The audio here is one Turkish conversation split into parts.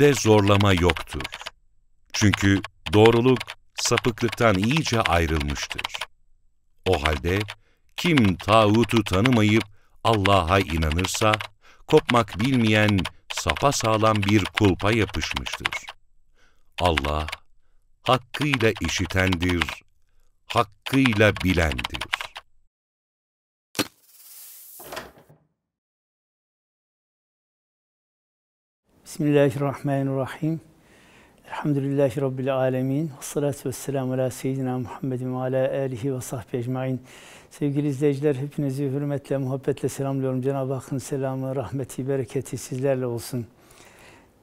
dinde zorlama yoktur. Çünkü doğruluk sapıklıktan iyice ayrılmıştır. O halde kim tağutu tanımayıp Allah'a inanırsa, kopmak bilmeyen sapa sağlam bir kulpa yapışmıştır. Allah hakkıyla işitendir, hakkıyla bilendir. Bismillahirrahmanirrahim. Elhamdülillahi Rabbil alemin. Salatu vesselamu ala seyyidina Muhammedin ve ala alihi ve sahbihi ecmain. Sevgili izleyiciler, hepinizi hürmetle, muhabbetle selamlıyorum. Cenab-ı Hakk'ın selamı, rahmeti, bereketi sizlerle olsun.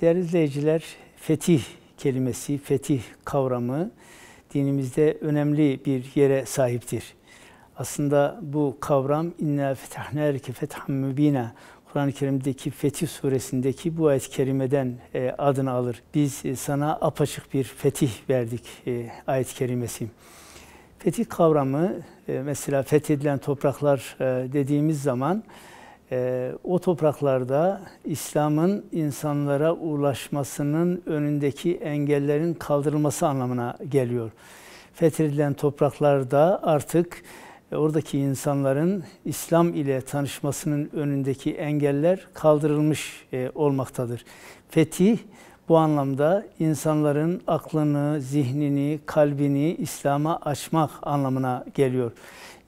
Değerli izleyiciler, fetih kelimesi, fetih kavramı dinimizde önemli bir yere sahiptir. Aslında bu kavram inna fetahne erke fethan mübina Kur'an-ı Kerim'deki Fetih Suresindeki bu ayet-i kerimeden e, adını alır. Biz e, sana apaçık bir fetih verdik e, ayet-i kerimesi. Fetih kavramı e, mesela fethedilen topraklar e, dediğimiz zaman e, o topraklarda İslam'ın insanlara ulaşmasının önündeki engellerin kaldırılması anlamına geliyor. Fethedilen topraklarda artık oradaki insanların İslam ile tanışmasının önündeki engeller kaldırılmış e, olmaktadır. Fetih bu anlamda insanların aklını, zihnini, kalbini İslam'a açmak anlamına geliyor.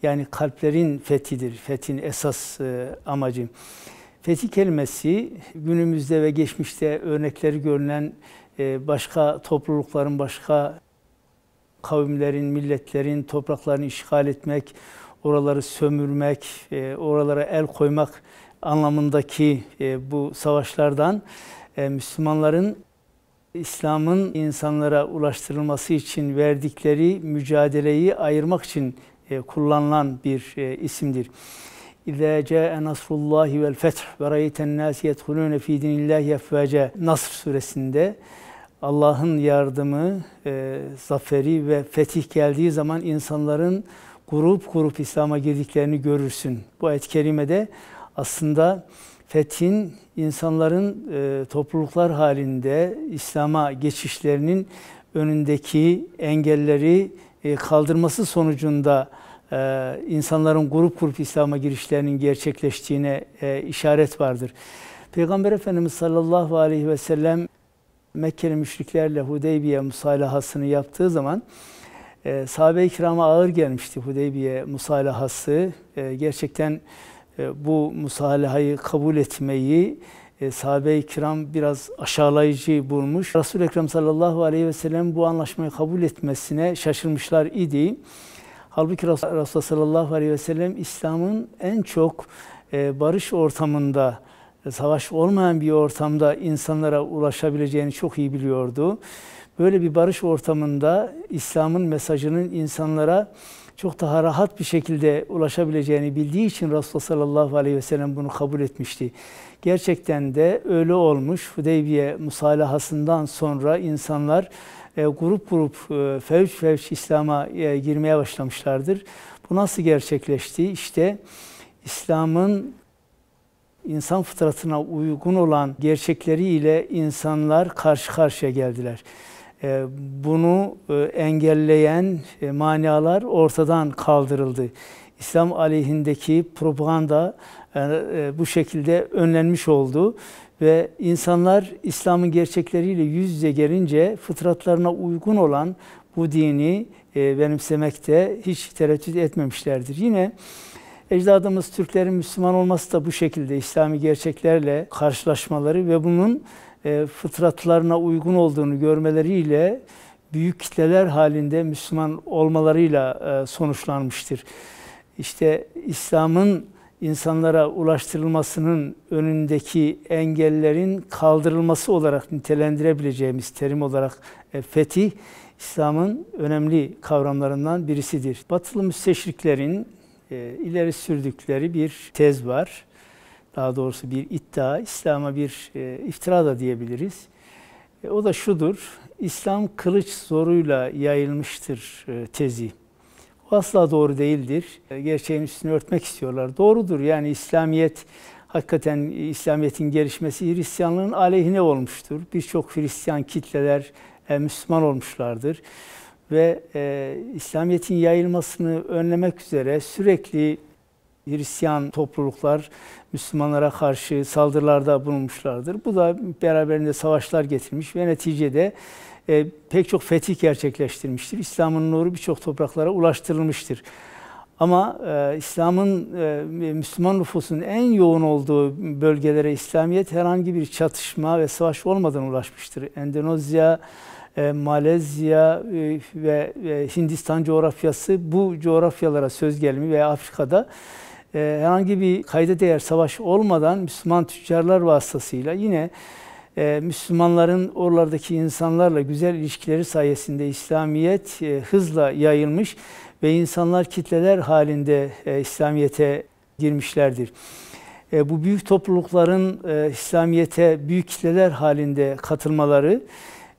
Yani kalplerin fethidir, fethin esas e, amacı. Fetih kelimesi günümüzde ve geçmişte örnekleri görülen e, başka toplulukların, başka kavimlerin, milletlerin topraklarını işgal etmek, oraları sömürmek, e, oralara el koymak anlamındaki e, bu savaşlardan e, Müslümanların İslam'ın insanlara ulaştırılması için verdikleri mücadeleyi ayırmak için e, kullanılan bir e, isimdir. İzâ câe nasrullâhi vel feth ve râyeten nâsi yedhulûne fî dinillâhi Nasr suresinde Allah'ın yardımı, e, zaferi ve fetih geldiği zaman insanların grup grup İslam'a girdiklerini görürsün. Bu ayet-i kerimede aslında fethin insanların e, topluluklar halinde İslam'a geçişlerinin önündeki engelleri e, kaldırması sonucunda e, insanların grup grup İslam'a girişlerinin gerçekleştiğine e, işaret vardır. Peygamber Efendimiz sallallahu aleyhi ve sellem Mekke'li müşriklerle Hudeybiye musalahasını yaptığı zaman e, sahabe-i kirama ağır gelmişti Hudeybiye musalahası. E, gerçekten e, bu musalahayı kabul etmeyi e, sahabe-i kiram biraz aşağılayıcı bulmuş. Resul-i Ekrem sallallahu aleyhi ve sellem bu anlaşmayı kabul etmesine şaşırmışlar idi. Halbuki Resul sallallahu aleyhi ve sellem İslam'ın en çok e, barış ortamında e, savaş olmayan bir ortamda insanlara ulaşabileceğini çok iyi biliyordu. Böyle bir barış ortamında İslam'ın mesajının insanlara çok daha rahat bir şekilde ulaşabileceğini bildiği için Resulullah sallallahu aleyhi ve sellem bunu kabul etmişti. Gerçekten de öyle olmuş. Hudeybiye musalahasından sonra insanlar e, grup grup e, fevç fevç İslam'a girmeye başlamışlardır. Bu nasıl gerçekleşti? İşte İslam'ın insan fıtratına uygun olan gerçekleriyle insanlar karşı karşıya geldiler. E, bunu e, engelleyen e, manalar ortadan kaldırıldı. İslam aleyhindeki propaganda bu şekilde önlenmiş oldu ve insanlar İslam'ın gerçekleriyle yüz yüze gelince fıtratlarına uygun olan bu dini benimsemekte hiç tereddüt etmemişlerdir. Yine Ecdadımız Türklerin Müslüman olması da bu şekilde İslami gerçeklerle karşılaşmaları ve bunun e, fıtratlarına uygun olduğunu görmeleriyle büyük kitleler halinde Müslüman olmalarıyla e, sonuçlanmıştır. İşte İslam'ın insanlara ulaştırılmasının önündeki engellerin kaldırılması olarak nitelendirebileceğimiz terim olarak e, fetih İslam'ın önemli kavramlarından birisidir. Batılı müsteşriklerin e, ileri sürdükleri bir tez var. Daha doğrusu bir iddia, İslam'a bir e, iftira da diyebiliriz. E, o da şudur, İslam kılıç zoruyla yayılmıştır tezi. O asla doğru değildir. Gerçeğin üstünü örtmek istiyorlar. Doğrudur yani İslamiyet hakikaten İslamiyet'in gelişmesi Hristiyanlığın aleyhine olmuştur. Birçok Hristiyan kitleler Müslüman olmuşlardır ve e, İslamiyet'in yayılmasını önlemek üzere sürekli Hristiyan topluluklar Müslümanlara karşı saldırılarda bulunmuşlardır. Bu da beraberinde savaşlar getirmiş ve neticede e, pek çok fetih gerçekleştirmiştir. İslam'ın nuru birçok topraklara ulaştırılmıştır. Ama e, İslam'ın, e, Müslüman nüfusun en yoğun olduğu bölgelere İslamiyet herhangi bir çatışma ve savaş olmadan ulaşmıştır. Endonezya, e, Malezya e, ve e, Hindistan coğrafyası bu coğrafyalara söz gelimi ve Afrika'da herhangi bir kayda değer savaş olmadan Müslüman tüccarlar vasıtasıyla yine Müslümanların oralardaki insanlarla güzel ilişkileri sayesinde İslamiyet hızla yayılmış ve insanlar kitleler halinde İslamiyet'e girmişlerdir. bu büyük toplulukların İslamiyet'e büyük kitleler halinde katılmaları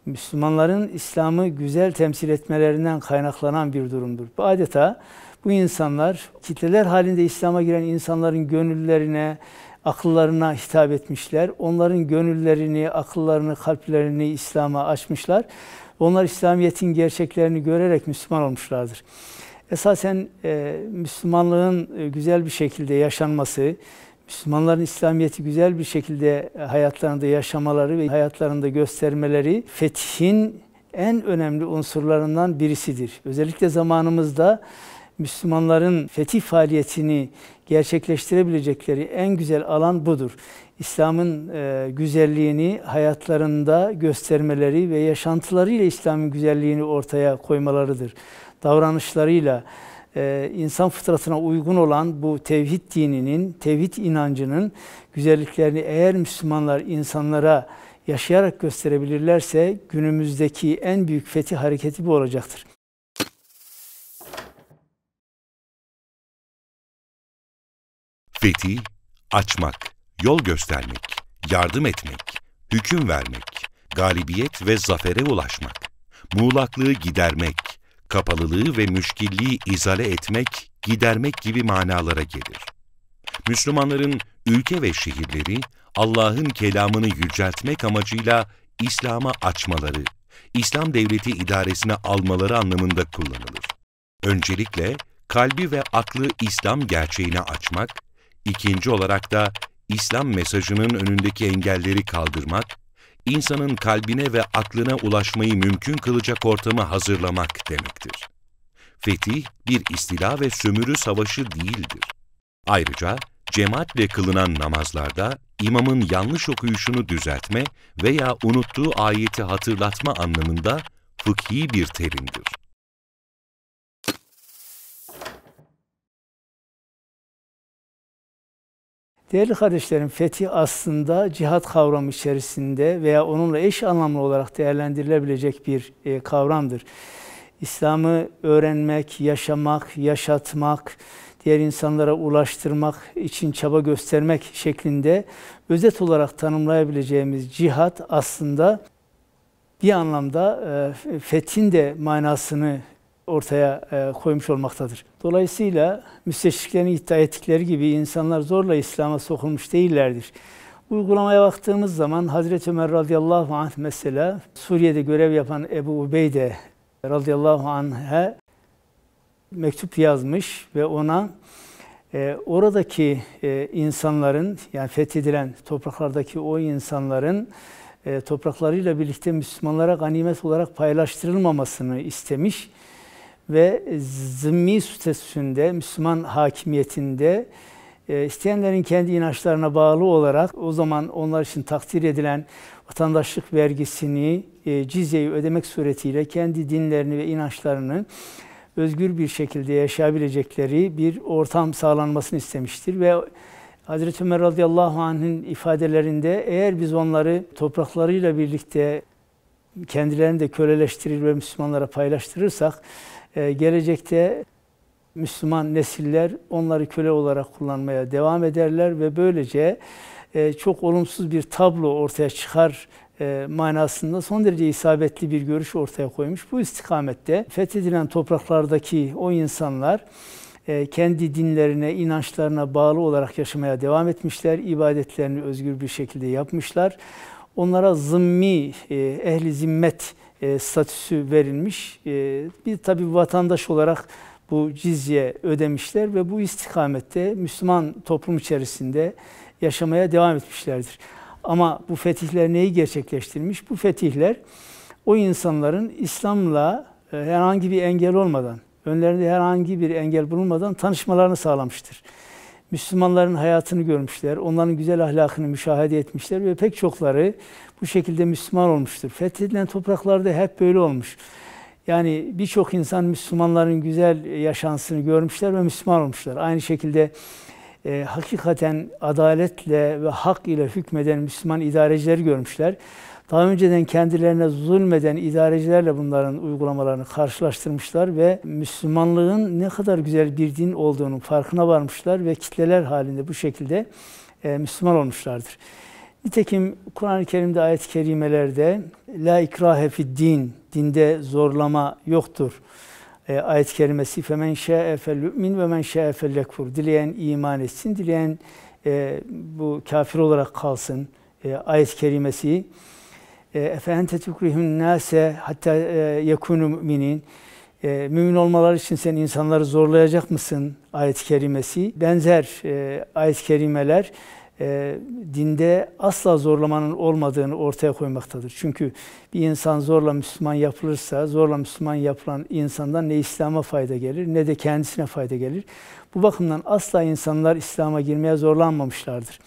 Müslümanların İslam'ı güzel temsil etmelerinden kaynaklanan bir durumdur. Bu adeta bu insanlar kitleler halinde İslam'a giren insanların gönüllerine, akıllarına hitap etmişler. Onların gönüllerini, akıllarını, kalplerini İslam'a açmışlar. Onlar İslamiyet'in gerçeklerini görerek Müslüman olmuşlardır. Esasen e, Müslümanlığın e, güzel bir şekilde yaşanması, Müslümanların İslamiyet'i güzel bir şekilde e, hayatlarında yaşamaları ve hayatlarında göstermeleri fetihin en önemli unsurlarından birisidir. Özellikle zamanımızda Müslümanların fetih faaliyetini gerçekleştirebilecekleri en güzel alan budur. İslam'ın e, güzelliğini hayatlarında göstermeleri ve yaşantılarıyla İslam'ın güzelliğini ortaya koymalarıdır. Davranışlarıyla, e, insan fıtratına uygun olan bu tevhid dininin, tevhid inancının güzelliklerini eğer Müslümanlar insanlara yaşayarak gösterebilirlerse günümüzdeki en büyük fetih hareketi bu olacaktır. Fetih, açmak, yol göstermek, yardım etmek, hüküm vermek, galibiyet ve zafere ulaşmak, muğlaklığı gidermek, kapalılığı ve müşkilliği izale etmek, gidermek gibi manalara gelir. Müslümanların ülke ve şehirleri Allah'ın kelamını yüceltmek amacıyla İslam'a açmaları, İslam devleti idaresine almaları anlamında kullanılır. Öncelikle kalbi ve aklı İslam gerçeğine açmak, ikinci olarak da İslam mesajının önündeki engelleri kaldırmak insanın kalbine ve aklına ulaşmayı mümkün kılacak ortamı hazırlamak demektir. Fetih, bir istila ve sömürü savaşı değildir. Ayrıca, cemaatle kılınan namazlarda imamın yanlış okuyuşunu düzeltme veya unuttuğu ayeti hatırlatma anlamında fıkhi bir terimdir. Değerli kardeşlerim, fetih aslında cihat kavramı içerisinde veya onunla eş anlamlı olarak değerlendirilebilecek bir e, kavramdır. İslam'ı öğrenmek, yaşamak, yaşatmak, diğer insanlara ulaştırmak için çaba göstermek şeklinde özet olarak tanımlayabileceğimiz cihat aslında bir anlamda e, fethin de manasını ortaya e, koymuş olmaktadır. Dolayısıyla müsteşriklerin iddia ettikleri gibi insanlar zorla İslam'a sokulmuş değillerdir. Uygulamaya baktığımız zaman Hazreti Ömer radıyallahu anh mesela Suriye'de görev yapan Ebu Ubeyde radıyallahu anh'a mektup yazmış ve ona e, oradaki e, insanların yani fethedilen topraklardaki o insanların e, topraklarıyla birlikte Müslümanlara ganimet olarak paylaştırılmamasını istemiş ve zimmi statüsünde, Müslüman hakimiyetinde e, isteyenlerin kendi inançlarına bağlı olarak o zaman onlar için takdir edilen vatandaşlık vergisini, e, cizyeyi ödemek suretiyle kendi dinlerini ve inançlarını özgür bir şekilde yaşayabilecekleri bir ortam sağlanmasını istemiştir ve Hazreti Ömer radıyallahu anh'ın ifadelerinde eğer biz onları topraklarıyla birlikte kendilerini de köleleştirir ve Müslümanlara paylaştırırsak e, gelecekte Müslüman nesiller onları köle olarak kullanmaya devam ederler ve böylece e, çok olumsuz bir tablo ortaya çıkar e, manasında son derece isabetli bir görüş ortaya koymuş. Bu istikamette fethedilen topraklardaki o insanlar kendi dinlerine, inançlarına bağlı olarak yaşamaya devam etmişler. İbadetlerini özgür bir şekilde yapmışlar. Onlara zımmi, e, ehli zimmet e, statüsü verilmiş. E, bir tabi vatandaş olarak bu cizye ödemişler ve bu istikamette Müslüman toplum içerisinde yaşamaya devam etmişlerdir. Ama bu fetihler neyi gerçekleştirmiş? Bu fetihler o insanların İslam'la herhangi bir engel olmadan, önlerinde herhangi bir engel bulunmadan tanışmalarını sağlamıştır. Müslümanların hayatını görmüşler, onların güzel ahlakını müşahede etmişler ve pek çokları bu şekilde Müslüman olmuştur. Fethedilen topraklarda hep böyle olmuş. Yani birçok insan Müslümanların güzel yaşansını görmüşler ve Müslüman olmuşlar. Aynı şekilde e, hakikaten adaletle ve hak ile hükmeden Müslüman idarecileri görmüşler. Daha önceden kendilerine zulmeden idarecilerle bunların uygulamalarını karşılaştırmışlar ve Müslümanlığın ne kadar güzel bir din olduğunu farkına varmışlar ve kitleler halinde bu şekilde e, Müslüman olmuşlardır. Nitekim Kur'an-ı Kerim'de ayet-i kerimelerde la ikrahe fid din dinde zorlama yoktur. E, ayet-i kerimesi femen şa'e fel yu'min ve men şa'e fel yekfur. Dileyen iman etsin, dileyen e, bu kafir olarak kalsın. E, ayet-i kerimesi e, efente tukrihun nase hatta e, yekunu müminin e, mümin olmaları için sen insanları zorlayacak mısın ayet-i kerimesi benzer ayet-i kerimeler dinde asla zorlamanın olmadığını ortaya koymaktadır. Çünkü bir insan zorla Müslüman yapılırsa, zorla Müslüman yapılan insandan ne İslam'a fayda gelir ne de kendisine fayda gelir. Bu bakımdan asla insanlar İslam'a girmeye zorlanmamışlardır.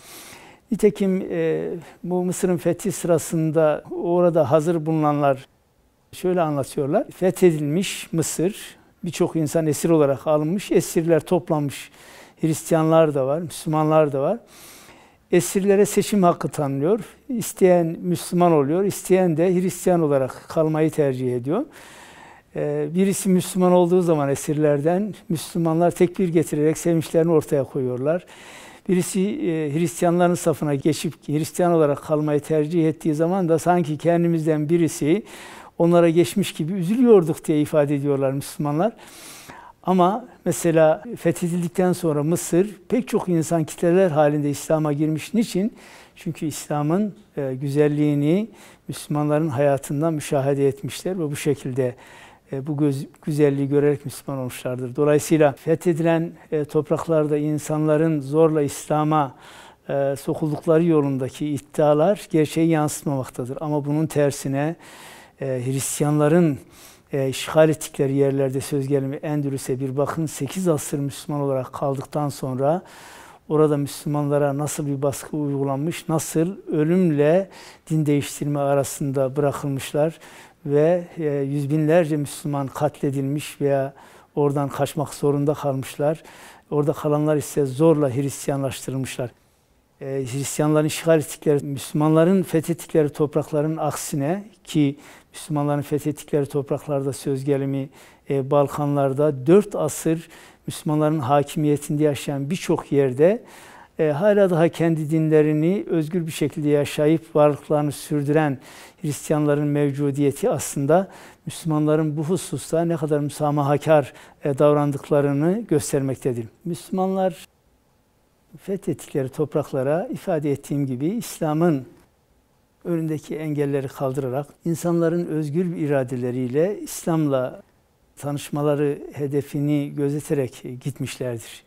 Nitekim e, bu Mısır'ın fethi sırasında orada hazır bulunanlar şöyle anlatıyorlar. Fethedilmiş Mısır, birçok insan esir olarak alınmış, esirler toplanmış. Hristiyanlar da var, Müslümanlar da var. Esirlere seçim hakkı tanınıyor. İsteyen Müslüman oluyor, isteyen de Hristiyan olarak kalmayı tercih ediyor. Ee, birisi Müslüman olduğu zaman esirlerden Müslümanlar tekbir getirerek sevinçlerini ortaya koyuyorlar. Birisi e, Hristiyanların safına geçip Hristiyan olarak kalmayı tercih ettiği zaman da sanki kendimizden birisi onlara geçmiş gibi üzülüyorduk diye ifade ediyorlar Müslümanlar. Ama mesela fethedildikten sonra Mısır pek çok insan kitleler halinde İslam'a girmiş. Niçin? Çünkü İslam'ın e, güzelliğini Müslümanların hayatında müşahede etmişler ve bu şekilde e, bu göz, güzelliği görerek Müslüman olmuşlardır. Dolayısıyla fethedilen e, topraklarda insanların zorla İslam'a e, sokuldukları yolundaki iddialar gerçeği yansıtmamaktadır. Ama bunun tersine Hristiyanların e, işgal ettikleri yerlerde söz gelimi Endülüs'e bir bakın 8 asır Müslüman olarak kaldıktan sonra orada Müslümanlara nasıl bir baskı uygulanmış, nasıl ölümle din değiştirme arasında bırakılmışlar ve e, yüz binlerce Müslüman katledilmiş veya oradan kaçmak zorunda kalmışlar. Orada kalanlar ise zorla Hristiyanlaştırılmışlar. E, Hristiyanların işgal ettikleri, Müslümanların fethettikleri toprakların aksine ki Müslümanların fethettikleri topraklarda söz gelimi e, Balkanlarda 4 asır Müslümanların hakimiyetinde yaşayan birçok yerde e, hala daha kendi dinlerini özgür bir şekilde yaşayıp varlıklarını sürdüren Hristiyanların mevcudiyeti aslında Müslümanların bu hususta ne kadar müsamahakar e, davrandıklarını göstermektedir. Müslümanlar fethettikleri topraklara ifade ettiğim gibi İslam'ın önündeki engelleri kaldırarak insanların özgür bir iradeleriyle İslam'la tanışmaları hedefini gözeterek gitmişlerdir.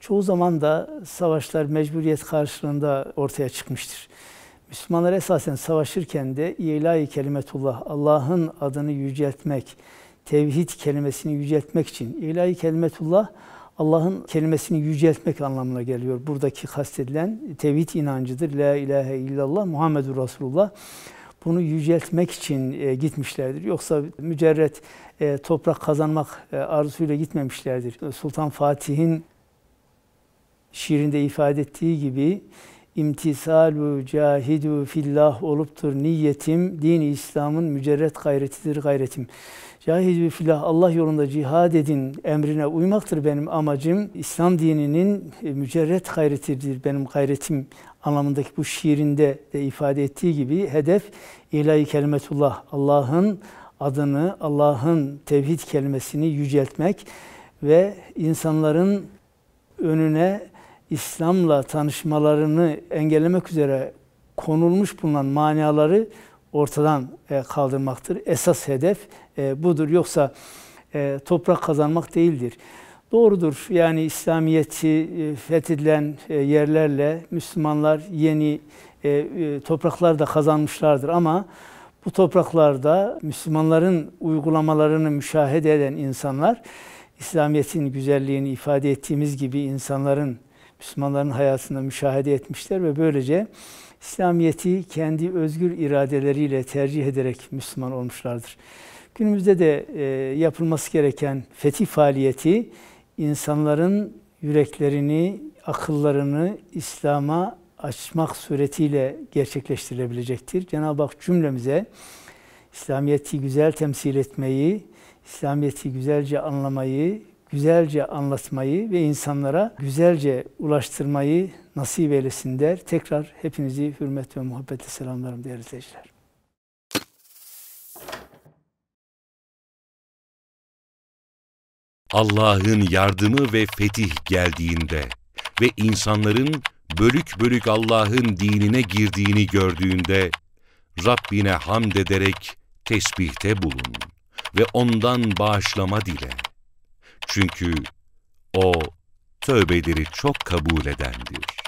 Çoğu zaman da savaşlar mecburiyet karşılığında ortaya çıkmıştır. Müslümanlar esasen savaşırken de ilahi kelimetullah, Allah'ın adını yüceltmek, tevhid kelimesini yüceltmek için ilahi kelimetullah Allah'ın kelimesini yüceltmek anlamına geliyor. Buradaki kastedilen tevhid inancıdır. La ilahe illallah Muhammedur Resulullah. Bunu yüceltmek için e, gitmişlerdir. Yoksa mücerret e, toprak kazanmak e, arzusuyla gitmemişlerdir. Sultan Fatih'in şiirinde ifade ettiği gibi imtisalu cahidu fillah oluptur niyetim. din İslam'ın mücerret gayretidir gayretim. Cahidu fillah Allah yolunda cihad edin emrine uymaktır benim amacım. İslam dininin e, mücerret gayretidir benim gayretim anlamındaki bu şiirinde de ifade ettiği gibi hedef ilahi kelimetullah Allah'ın adını, Allah'ın tevhid kelimesini yüceltmek ve insanların önüne İslam'la tanışmalarını engellemek üzere konulmuş bulunan manaları ortadan e, kaldırmaktır. Esas hedef e, budur. Yoksa e, toprak kazanmak değildir. Doğrudur. Yani İslamiyet'i fethedilen yerlerle Müslümanlar yeni topraklar da kazanmışlardır ama bu topraklarda Müslümanların uygulamalarını müşahede eden insanlar İslamiyet'in güzelliğini ifade ettiğimiz gibi insanların Müslümanların hayatında müşahede etmişler ve böylece İslamiyet'i kendi özgür iradeleriyle tercih ederek Müslüman olmuşlardır. Günümüzde de e, yapılması gereken fetih faaliyeti insanların yüreklerini, akıllarını İslam'a açmak suretiyle gerçekleştirilebilecektir. Cenab-ı Hak cümlemize İslamiyet'i güzel temsil etmeyi, İslamiyet'i güzelce anlamayı güzelce anlatmayı ve insanlara güzelce ulaştırmayı nasip eylesin der. Tekrar hepinizi hürmet ve muhabbetle selamlarım değerli seyirciler. Allah'ın yardımı ve fetih geldiğinde ve insanların bölük bölük Allah'ın dinine girdiğini gördüğünde Rabbine hamd ederek tesbihte bulun ve ondan bağışlama dile.'' Çünkü o tövbeleri çok kabul edendir.